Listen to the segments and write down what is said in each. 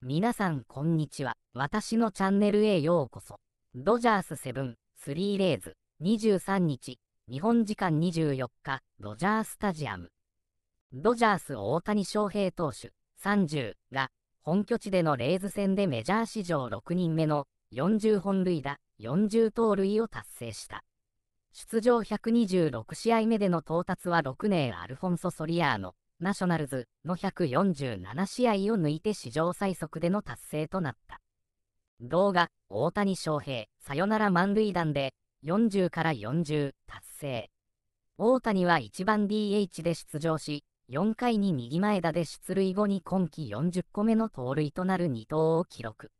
皆さんこんにちは。私のチャンネルへようこそ。ドジャース7、3レーズ、23日、日本時間24日、ドジャースタジアム。ドジャース大谷翔平投手、30が、本拠地でのレーズ戦でメジャー史上6人目の40本塁打、40盗塁を達成した。出場126試合目での到達は6年アルフォンソ・ソリアーノ、ナショナルズの147試合を抜いて史上最速での達成となった。動画、大谷翔平、さよなら満塁弾で、40から40、達成。大谷は1番 DH で出場し、4回に右前田で出塁後に今季40個目の盗塁となる2投を記録。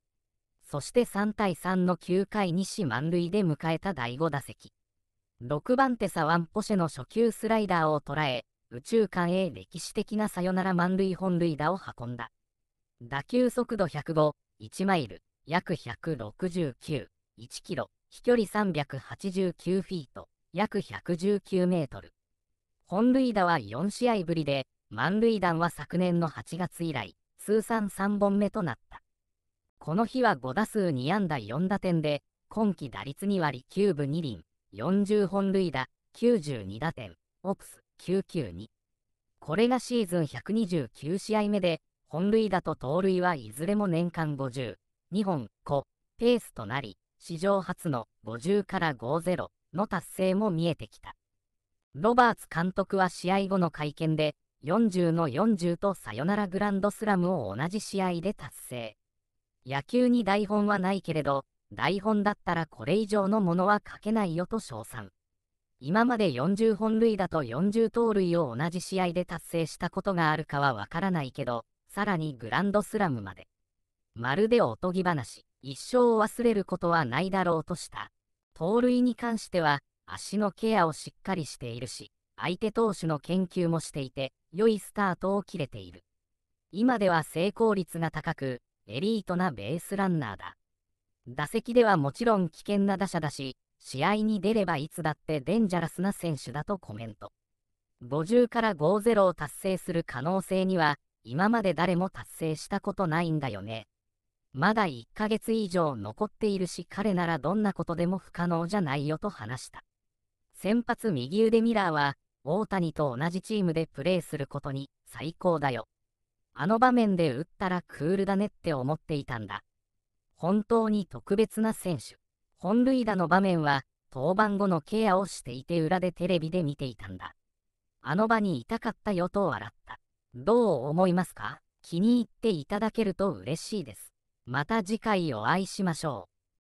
そして3対3の9回に死満塁で迎えた第5打席。6番手サワンポシェの初球スライダーを捉え、右中間へ歴史的なサヨナラ満塁本塁打を運んだ。打球速度105、1マイル、約169、1キロ、飛距離389フィート、約119メートル。本塁打は4試合ぶりで、満塁弾は昨年の8月以来、通算3本目となった。この日は5打数2安打4打点で、今季打率2割9分2厘、40本塁打、92打点、オプス。992。これがシーズン129試合目で、本塁打と盗塁はいずれも年間50、2本、5、ペースとなり、史上初の50から50の達成も見えてきた。ロバーツ監督は試合後の会見で、40の40とサヨナラグランドスラムを同じ試合で達成。野球に台本はないけれど、台本だったらこれ以上のものは書けないよと称賛。今まで40本塁打と40盗塁を同じ試合で達成したことがあるかはわからないけど、さらにグランドスラムまで。まるでおとぎ話、一生忘れることはないだろうとした。盗塁に関しては、足のケアをしっかりしているし、相手投手の研究もしていて、良いスタートを切れている。今では成功率が高く、エリートなベースランナーだ。打席ではもちろん危険な打者だし、試合に出ればいつだってデンジャラスな選手だとコメント。50から50を達成する可能性には、今まで誰も達成したことないんだよね。まだ1ヶ月以上残っているし彼ならどんなことでも不可能じゃないよと話した。先発右腕ミラーは、大谷と同じチームでプレーすることに最高だよ。あの場面で打ったらクールだねって思っていたんだ。本当に特別な選手。本塁打の場面は、登板後のケアをしていて裏でテレビで見ていたんだ。あの場にいたかったよと笑った。どう思いますか気に入っていただけると嬉しいです。また次回お会いしましょう。